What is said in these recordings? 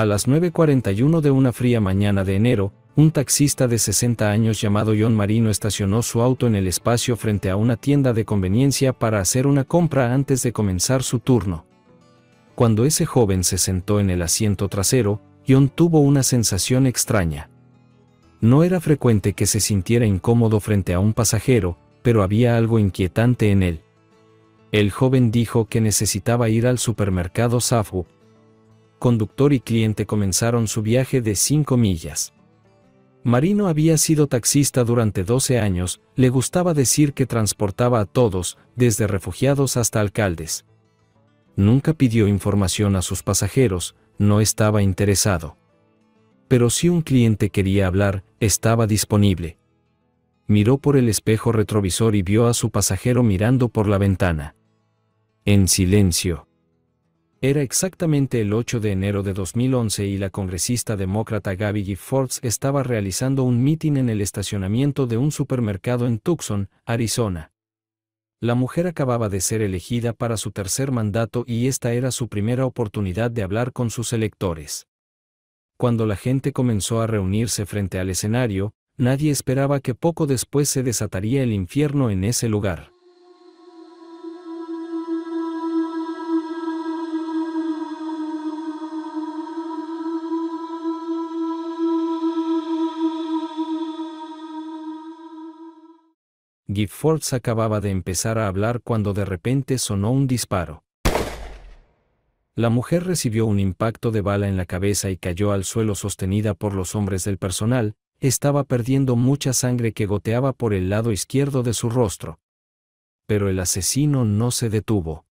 A las 9.41 de una fría mañana de enero, un taxista de 60 años llamado John Marino estacionó su auto en el espacio frente a una tienda de conveniencia para hacer una compra antes de comenzar su turno. Cuando ese joven se sentó en el asiento trasero, John tuvo una sensación extraña. No era frecuente que se sintiera incómodo frente a un pasajero, pero había algo inquietante en él. El joven dijo que necesitaba ir al supermercado Safu, conductor y cliente comenzaron su viaje de 5 millas. Marino había sido taxista durante 12 años, le gustaba decir que transportaba a todos, desde refugiados hasta alcaldes. Nunca pidió información a sus pasajeros, no estaba interesado. Pero si un cliente quería hablar, estaba disponible. Miró por el espejo retrovisor y vio a su pasajero mirando por la ventana. En silencio. Era exactamente el 8 de enero de 2011 y la congresista demócrata Gabby Giffords estaba realizando un mitin en el estacionamiento de un supermercado en Tucson, Arizona. La mujer acababa de ser elegida para su tercer mandato y esta era su primera oportunidad de hablar con sus electores. Cuando la gente comenzó a reunirse frente al escenario, nadie esperaba que poco después se desataría el infierno en ese lugar. Giffords acababa de empezar a hablar cuando de repente sonó un disparo. La mujer recibió un impacto de bala en la cabeza y cayó al suelo sostenida por los hombres del personal, estaba perdiendo mucha sangre que goteaba por el lado izquierdo de su rostro. Pero el asesino no se detuvo.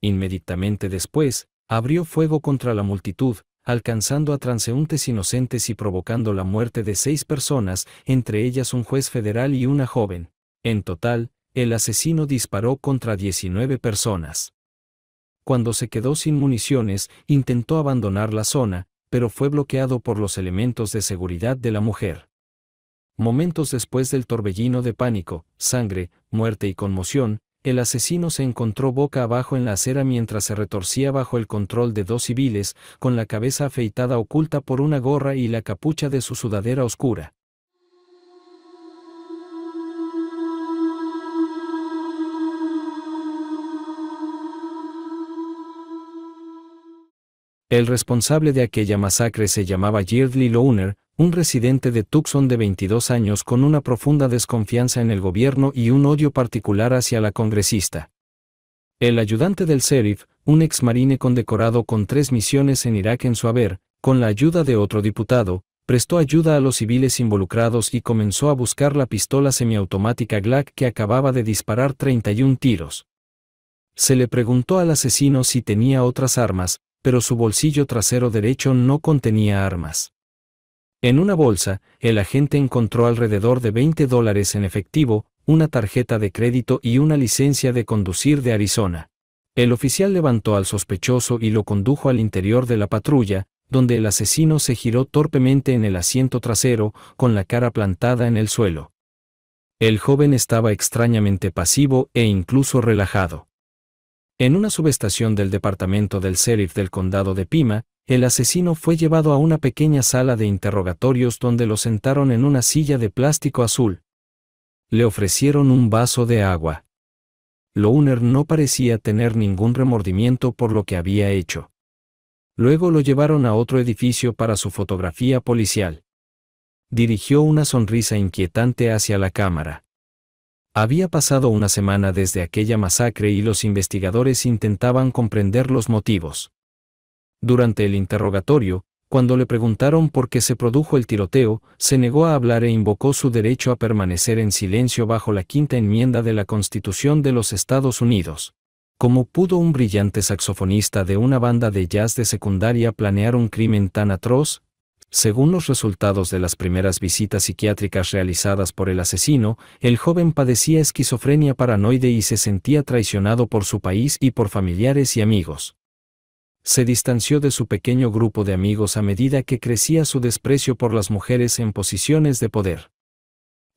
Inmediatamente después, abrió fuego contra la multitud, alcanzando a transeúntes inocentes y provocando la muerte de seis personas, entre ellas un juez federal y una joven. En total, el asesino disparó contra 19 personas. Cuando se quedó sin municiones, intentó abandonar la zona, pero fue bloqueado por los elementos de seguridad de la mujer. Momentos después del torbellino de pánico, sangre, muerte y conmoción, el asesino se encontró boca abajo en la acera mientras se retorcía bajo el control de dos civiles, con la cabeza afeitada oculta por una gorra y la capucha de su sudadera oscura. El responsable de aquella masacre se llamaba Yeardley Lohner, un residente de Tucson de 22 años con una profunda desconfianza en el gobierno y un odio particular hacia la congresista. El ayudante del sheriff, un ex marine condecorado con tres misiones en Irak en su haber, con la ayuda de otro diputado, prestó ayuda a los civiles involucrados y comenzó a buscar la pistola semiautomática Glock que acababa de disparar 31 tiros. Se le preguntó al asesino si tenía otras armas, pero su bolsillo trasero derecho no contenía armas. En una bolsa, el agente encontró alrededor de 20 dólares en efectivo, una tarjeta de crédito y una licencia de conducir de Arizona. El oficial levantó al sospechoso y lo condujo al interior de la patrulla, donde el asesino se giró torpemente en el asiento trasero, con la cara plantada en el suelo. El joven estaba extrañamente pasivo e incluso relajado. En una subestación del departamento del sheriff del condado de Pima, el asesino fue llevado a una pequeña sala de interrogatorios donde lo sentaron en una silla de plástico azul. Le ofrecieron un vaso de agua. Louner no parecía tener ningún remordimiento por lo que había hecho. Luego lo llevaron a otro edificio para su fotografía policial. Dirigió una sonrisa inquietante hacia la cámara. Había pasado una semana desde aquella masacre y los investigadores intentaban comprender los motivos. Durante el interrogatorio, cuando le preguntaron por qué se produjo el tiroteo, se negó a hablar e invocó su derecho a permanecer en silencio bajo la quinta enmienda de la Constitución de los Estados Unidos. ¿Cómo pudo un brillante saxofonista de una banda de jazz de secundaria planear un crimen tan atroz? Según los resultados de las primeras visitas psiquiátricas realizadas por el asesino, el joven padecía esquizofrenia paranoide y se sentía traicionado por su país y por familiares y amigos. Se distanció de su pequeño grupo de amigos a medida que crecía su desprecio por las mujeres en posiciones de poder.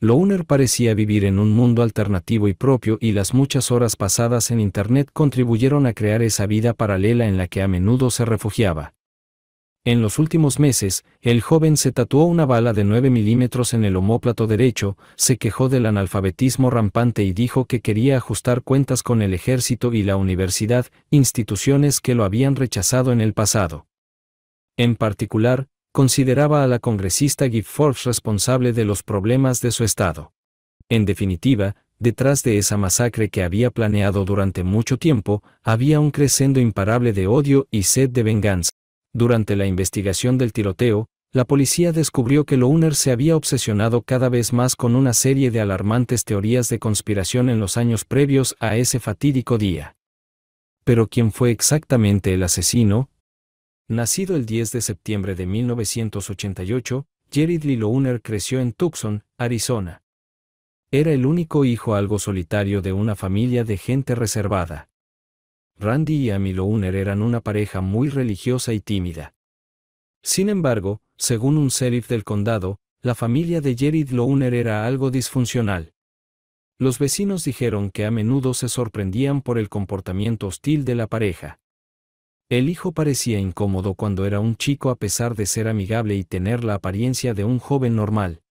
Lohner parecía vivir en un mundo alternativo y propio y las muchas horas pasadas en Internet contribuyeron a crear esa vida paralela en la que a menudo se refugiaba. En los últimos meses, el joven se tatuó una bala de 9 milímetros en el homóplato derecho, se quejó del analfabetismo rampante y dijo que quería ajustar cuentas con el ejército y la universidad, instituciones que lo habían rechazado en el pasado. En particular, consideraba a la congresista Forbes responsable de los problemas de su estado. En definitiva, detrás de esa masacre que había planeado durante mucho tiempo, había un crescendo imparable de odio y sed de venganza. Durante la investigación del tiroteo, la policía descubrió que Louner se había obsesionado cada vez más con una serie de alarmantes teorías de conspiración en los años previos a ese fatídico día. Pero ¿quién fue exactamente el asesino? Nacido el 10 de septiembre de 1988, Jared Lee Louner creció en Tucson, Arizona. Era el único hijo algo solitario de una familia de gente reservada. Randy y Amy Louner eran una pareja muy religiosa y tímida. Sin embargo, según un sheriff del condado, la familia de Jared Louner era algo disfuncional. Los vecinos dijeron que a menudo se sorprendían por el comportamiento hostil de la pareja. El hijo parecía incómodo cuando era un chico a pesar de ser amigable y tener la apariencia de un joven normal.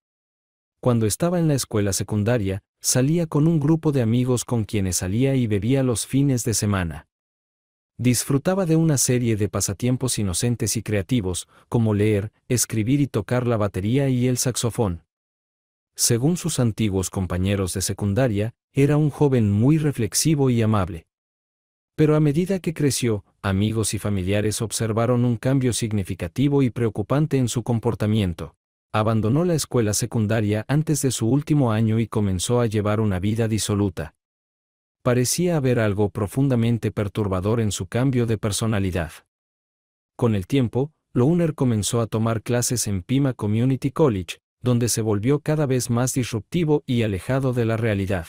Cuando estaba en la escuela secundaria, salía con un grupo de amigos con quienes salía y bebía los fines de semana. Disfrutaba de una serie de pasatiempos inocentes y creativos, como leer, escribir y tocar la batería y el saxofón. Según sus antiguos compañeros de secundaria, era un joven muy reflexivo y amable. Pero a medida que creció, amigos y familiares observaron un cambio significativo y preocupante en su comportamiento. Abandonó la escuela secundaria antes de su último año y comenzó a llevar una vida disoluta parecía haber algo profundamente perturbador en su cambio de personalidad. Con el tiempo, Lohner comenzó a tomar clases en Pima Community College, donde se volvió cada vez más disruptivo y alejado de la realidad.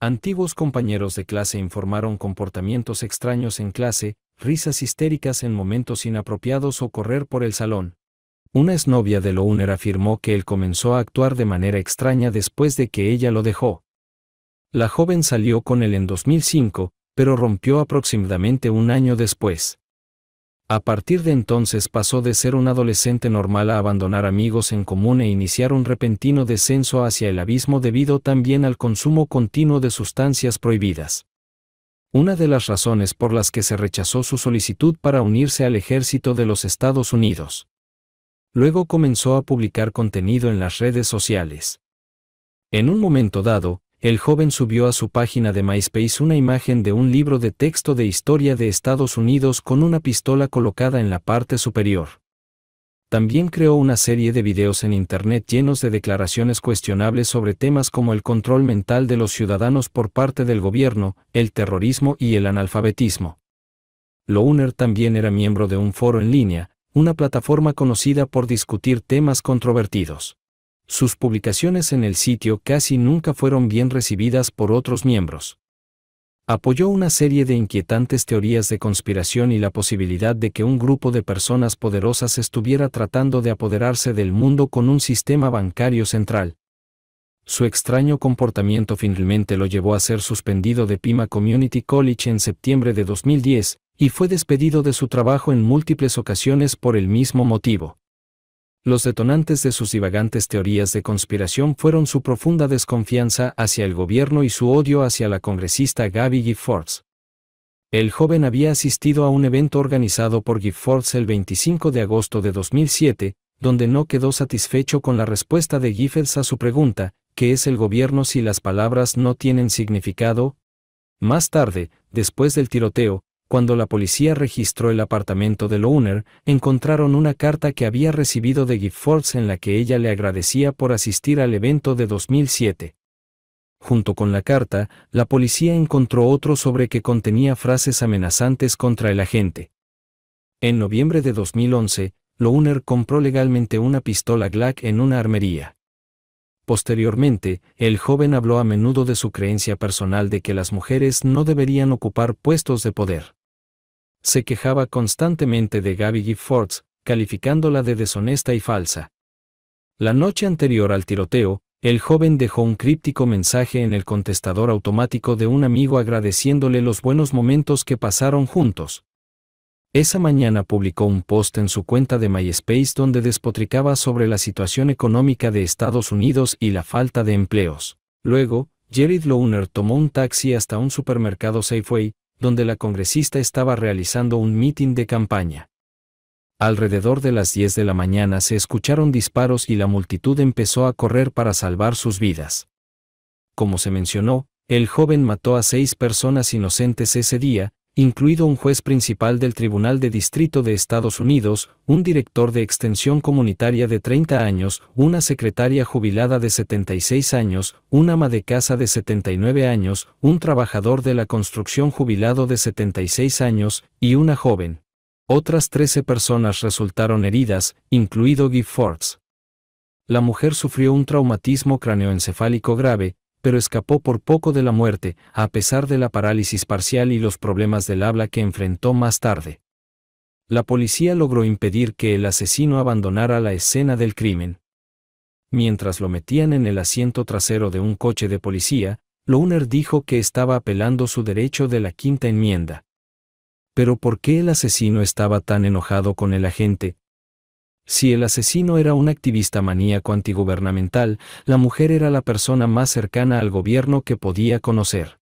Antiguos compañeros de clase informaron comportamientos extraños en clase, risas histéricas en momentos inapropiados o correr por el salón. Una exnovia de Lohner afirmó que él comenzó a actuar de manera extraña después de que ella lo dejó. La joven salió con él en 2005, pero rompió aproximadamente un año después. A partir de entonces pasó de ser un adolescente normal a abandonar amigos en común e iniciar un repentino descenso hacia el abismo debido también al consumo continuo de sustancias prohibidas. Una de las razones por las que se rechazó su solicitud para unirse al ejército de los Estados Unidos. Luego comenzó a publicar contenido en las redes sociales. En un momento dado, el joven subió a su página de MySpace una imagen de un libro de texto de historia de Estados Unidos con una pistola colocada en la parte superior. También creó una serie de videos en Internet llenos de declaraciones cuestionables sobre temas como el control mental de los ciudadanos por parte del gobierno, el terrorismo y el analfabetismo. Louner también era miembro de un foro en línea, una plataforma conocida por discutir temas controvertidos. Sus publicaciones en el sitio casi nunca fueron bien recibidas por otros miembros. Apoyó una serie de inquietantes teorías de conspiración y la posibilidad de que un grupo de personas poderosas estuviera tratando de apoderarse del mundo con un sistema bancario central. Su extraño comportamiento finalmente lo llevó a ser suspendido de Pima Community College en septiembre de 2010, y fue despedido de su trabajo en múltiples ocasiones por el mismo motivo. Los detonantes de sus divagantes teorías de conspiración fueron su profunda desconfianza hacia el gobierno y su odio hacia la congresista Gaby Giffords. El joven había asistido a un evento organizado por Giffords el 25 de agosto de 2007, donde no quedó satisfecho con la respuesta de Giffords a su pregunta, ¿qué es el gobierno si las palabras no tienen significado? Más tarde, después del tiroteo, cuando la policía registró el apartamento de Lohner, encontraron una carta que había recibido de Giffords en la que ella le agradecía por asistir al evento de 2007. Junto con la carta, la policía encontró otro sobre que contenía frases amenazantes contra el agente. En noviembre de 2011, Lohner compró legalmente una pistola Glock en una armería. Posteriormente, el joven habló a menudo de su creencia personal de que las mujeres no deberían ocupar puestos de poder se quejaba constantemente de Gabby Giffords, calificándola de deshonesta y falsa. La noche anterior al tiroteo, el joven dejó un críptico mensaje en el contestador automático de un amigo agradeciéndole los buenos momentos que pasaron juntos. Esa mañana publicó un post en su cuenta de MySpace donde despotricaba sobre la situación económica de Estados Unidos y la falta de empleos. Luego, Jared Lowner tomó un taxi hasta un supermercado Safeway, donde la congresista estaba realizando un mitin de campaña. Alrededor de las 10 de la mañana se escucharon disparos y la multitud empezó a correr para salvar sus vidas. Como se mencionó, el joven mató a seis personas inocentes ese día, incluido un juez principal del Tribunal de Distrito de Estados Unidos, un director de extensión comunitaria de 30 años, una secretaria jubilada de 76 años, un ama de casa de 79 años, un trabajador de la construcción jubilado de 76 años, y una joven. Otras 13 personas resultaron heridas, incluido Giffords. La mujer sufrió un traumatismo craneoencefálico grave, pero escapó por poco de la muerte, a pesar de la parálisis parcial y los problemas del habla que enfrentó más tarde. La policía logró impedir que el asesino abandonara la escena del crimen. Mientras lo metían en el asiento trasero de un coche de policía, Lohner dijo que estaba apelando su derecho de la quinta enmienda. Pero ¿por qué el asesino estaba tan enojado con el agente, si el asesino era un activista maníaco antigubernamental, la mujer era la persona más cercana al gobierno que podía conocer.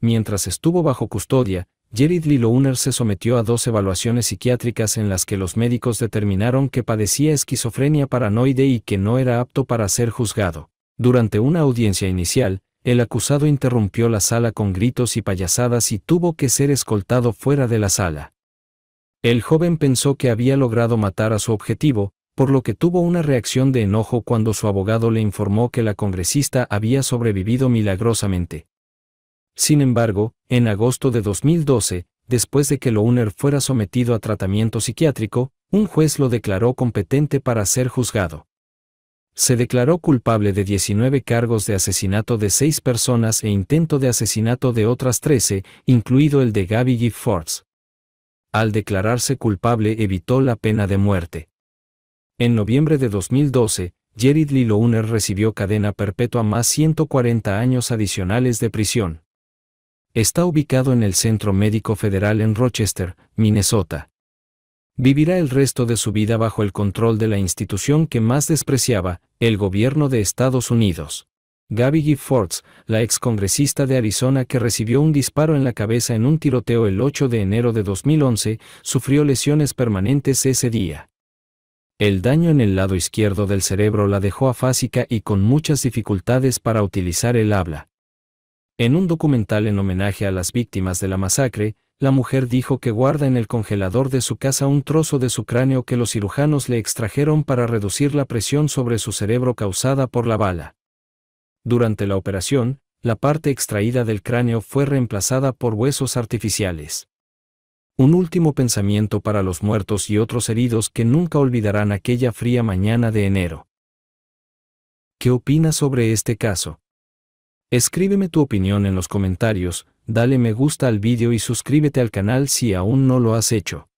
Mientras estuvo bajo custodia, Jared Lee Lowner se sometió a dos evaluaciones psiquiátricas en las que los médicos determinaron que padecía esquizofrenia paranoide y que no era apto para ser juzgado. Durante una audiencia inicial, el acusado interrumpió la sala con gritos y payasadas y tuvo que ser escoltado fuera de la sala. El joven pensó que había logrado matar a su objetivo, por lo que tuvo una reacción de enojo cuando su abogado le informó que la congresista había sobrevivido milagrosamente. Sin embargo, en agosto de 2012, después de que Louner fuera sometido a tratamiento psiquiátrico, un juez lo declaró competente para ser juzgado. Se declaró culpable de 19 cargos de asesinato de seis personas e intento de asesinato de otras 13, incluido el de Gabby Giffords al declararse culpable evitó la pena de muerte. En noviembre de 2012, Jared Lee Lowner recibió cadena perpetua más 140 años adicionales de prisión. Está ubicado en el Centro Médico Federal en Rochester, Minnesota. Vivirá el resto de su vida bajo el control de la institución que más despreciaba, el gobierno de Estados Unidos. Gaby Giffords, la excongresista de Arizona que recibió un disparo en la cabeza en un tiroteo el 8 de enero de 2011, sufrió lesiones permanentes ese día. El daño en el lado izquierdo del cerebro la dejó afásica y con muchas dificultades para utilizar el habla. En un documental en homenaje a las víctimas de la masacre, la mujer dijo que guarda en el congelador de su casa un trozo de su cráneo que los cirujanos le extrajeron para reducir la presión sobre su cerebro causada por la bala. Durante la operación, la parte extraída del cráneo fue reemplazada por huesos artificiales. Un último pensamiento para los muertos y otros heridos que nunca olvidarán aquella fría mañana de enero. ¿Qué opinas sobre este caso? Escríbeme tu opinión en los comentarios, dale me gusta al vídeo y suscríbete al canal si aún no lo has hecho.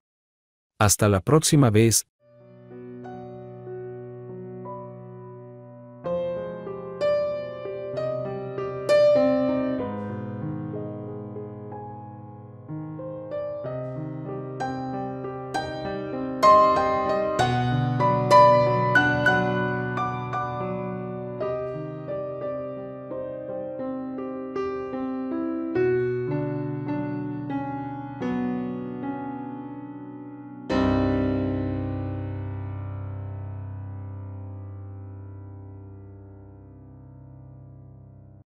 Hasta la próxima vez,